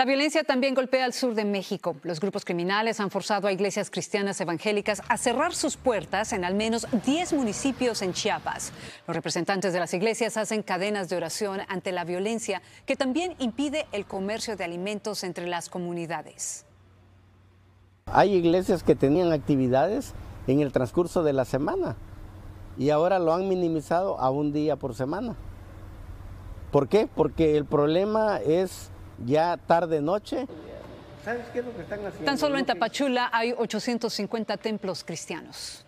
La violencia también golpea al sur de México. Los grupos criminales han forzado a iglesias cristianas evangélicas a cerrar sus puertas en al menos 10 municipios en Chiapas. Los representantes de las iglesias hacen cadenas de oración ante la violencia que también impide el comercio de alimentos entre las comunidades. Hay iglesias que tenían actividades en el transcurso de la semana y ahora lo han minimizado a un día por semana. ¿Por qué? Porque el problema es ya tarde noche. ¿Sabes qué es lo que están haciendo? Tan solo en Tapachula hay 850 templos cristianos.